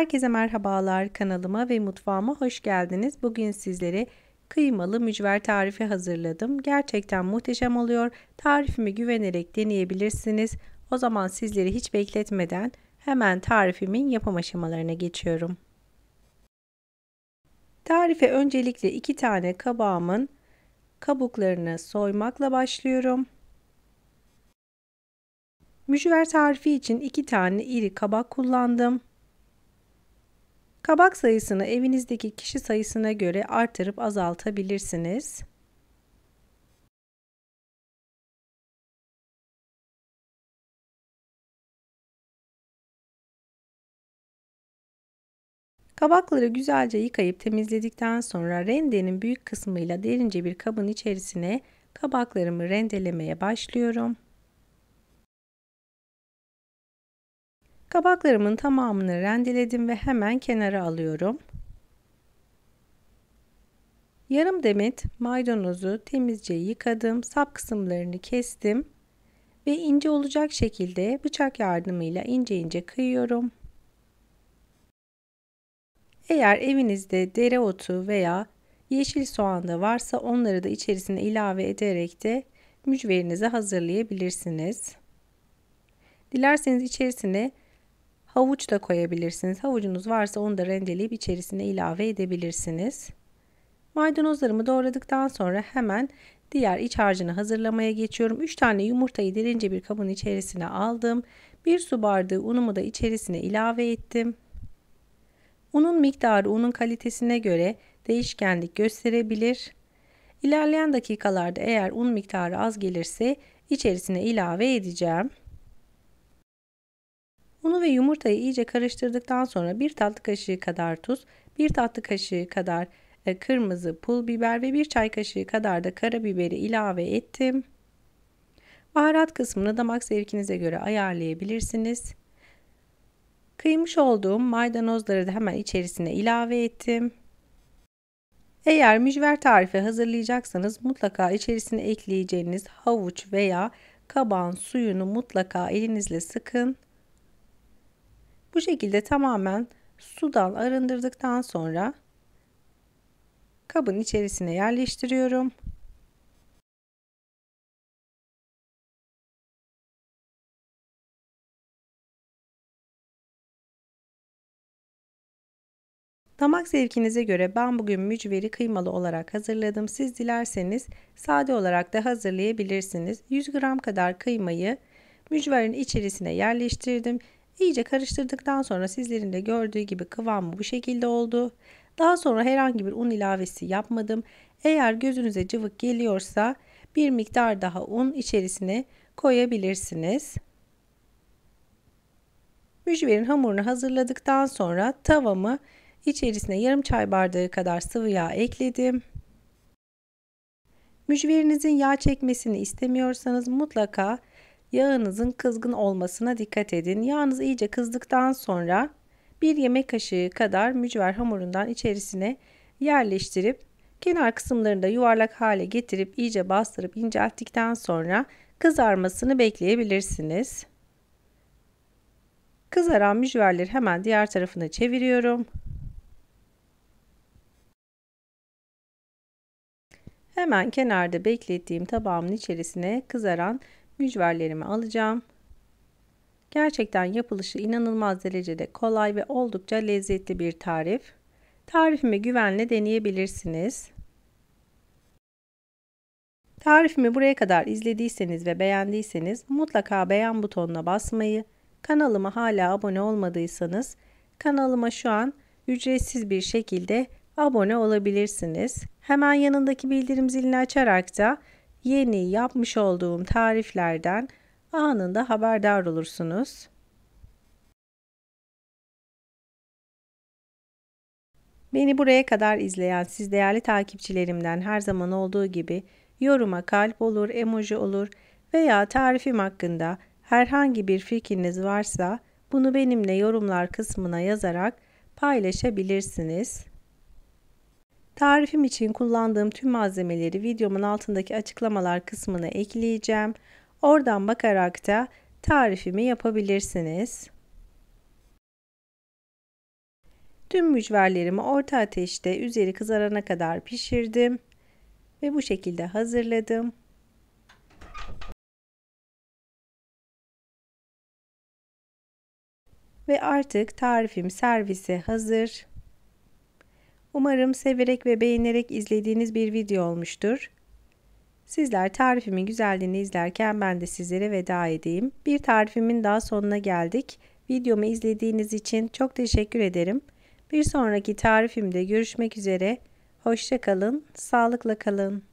Herkese merhabalar kanalıma ve mutfağıma hoş geldiniz. Bugün sizlere kıymalı mücver tarifi hazırladım. Gerçekten muhteşem oluyor. Tarifimi güvenerek deneyebilirsiniz. O zaman sizleri hiç bekletmeden hemen tarifimin yapım aşamalarına geçiyorum. Tarife öncelikle iki tane kabağımın kabuklarını soymakla başlıyorum. Mücver tarifi için iki tane iri kabak kullandım. Kabak sayısını evinizdeki kişi sayısına göre artırıp azaltabilirsiniz. Kabakları güzelce yıkayıp temizledikten sonra rendenin büyük kısmıyla derince bir kabın içerisine kabaklarımı rendelemeye başlıyorum. Kabaklarımın tamamını rendeledim ve hemen kenara alıyorum. Yarım demet maydanozu temizce yıkadım, sap kısımlarını kestim ve ince olacak şekilde bıçak yardımıyla ince ince kıyıyorum. Eğer evinizde dereotu veya yeşil soğan da varsa onları da içerisine ilave ederek de mücverinizi hazırlayabilirsiniz. Dilerseniz içerisine Havuç da koyabilirsiniz. Havucunuz varsa onu da rendeleyip içerisine ilave edebilirsiniz. Maydanozlarımı doğradıktan sonra hemen diğer iç harcını hazırlamaya geçiyorum. 3 tane yumurtayı derince bir kabın içerisine aldım. 1 su bardağı unumu da içerisine ilave ettim. Unun miktarı unun kalitesine göre değişkenlik gösterebilir. İlerleyen dakikalarda eğer un miktarı az gelirse içerisine ilave edeceğim. Unu ve yumurtayı iyice karıştırdıktan sonra 1 tatlı kaşığı kadar tuz, 1 tatlı kaşığı kadar e, kırmızı pul biber ve 1 çay kaşığı kadar da karabiberi ilave ettim. Baharat kısmını damak zevkinize göre ayarlayabilirsiniz. Kıymış olduğum maydanozları da hemen içerisine ilave ettim. Eğer mücver tarifi hazırlayacaksanız mutlaka içerisine ekleyeceğiniz havuç veya kaban suyunu mutlaka elinizle sıkın. Bu şekilde tamamen sudan arındırdıktan sonra kabın içerisine yerleştiriyorum. Damak zevkinize göre ben bugün mücveri kıymalı olarak hazırladım. Siz dilerseniz sade olarak da hazırlayabilirsiniz. 100 gram kadar kıymayı mücverin içerisine yerleştirdim. İyice karıştırdıktan sonra sizlerin de gördüğü gibi kıvamı bu şekilde oldu. Daha sonra herhangi bir un ilavesi yapmadım. Eğer gözünüze cıvık geliyorsa bir miktar daha un içerisine koyabilirsiniz. Mücverin hamurunu hazırladıktan sonra tavamı içerisine yarım çay bardağı kadar sıvı yağ ekledim. Mücverinizin yağ çekmesini istemiyorsanız mutlaka Yağınızın kızgın olmasına dikkat edin. Yağınız iyice kızdıktan sonra bir yemek kaşığı kadar mücver hamurundan içerisine yerleştirip kenar kısımlarını da yuvarlak hale getirip iyice bastırıp incelttikten sonra kızarmasını bekleyebilirsiniz. Kızaran mücverleri hemen diğer tarafına çeviriyorum. Hemen kenarda beklettiğim tabağımın içerisine kızaran mücverlerimi alacağım. Gerçekten yapılışı inanılmaz derecede kolay ve oldukça lezzetli bir tarif. Tarifimi güvenle deneyebilirsiniz. Tarifimi buraya kadar izlediyseniz ve beğendiyseniz mutlaka beğen butonuna basmayı, kanalıma hala abone olmadıysanız kanalıma şu an ücretsiz bir şekilde abone olabilirsiniz. Hemen yanındaki bildirim zilini açarak da yeni yapmış olduğum tariflerden anında haberdar olursunuz. Beni buraya kadar izleyen siz değerli takipçilerimden her zaman olduğu gibi yoruma kalp olur, emoji olur veya tarifim hakkında herhangi bir fikriniz varsa bunu benimle yorumlar kısmına yazarak paylaşabilirsiniz. Tarifim için kullandığım tüm malzemeleri videomun altındaki açıklamalar kısmına ekleyeceğim. Oradan bakarak da tarifimi yapabilirsiniz. Tüm mücverlerimi orta ateşte üzeri kızarana kadar pişirdim ve bu şekilde hazırladım. Ve artık tarifim servise hazır. Umarım severek ve beğenerek izlediğiniz bir video olmuştur. Sizler tarifimin güzelliğini izlerken ben de sizlere veda edeyim. Bir tarifimin daha sonuna geldik. Videomu izlediğiniz için çok teşekkür ederim. Bir sonraki tarifimde görüşmek üzere. Hoşça kalın, sağlıkla kalın.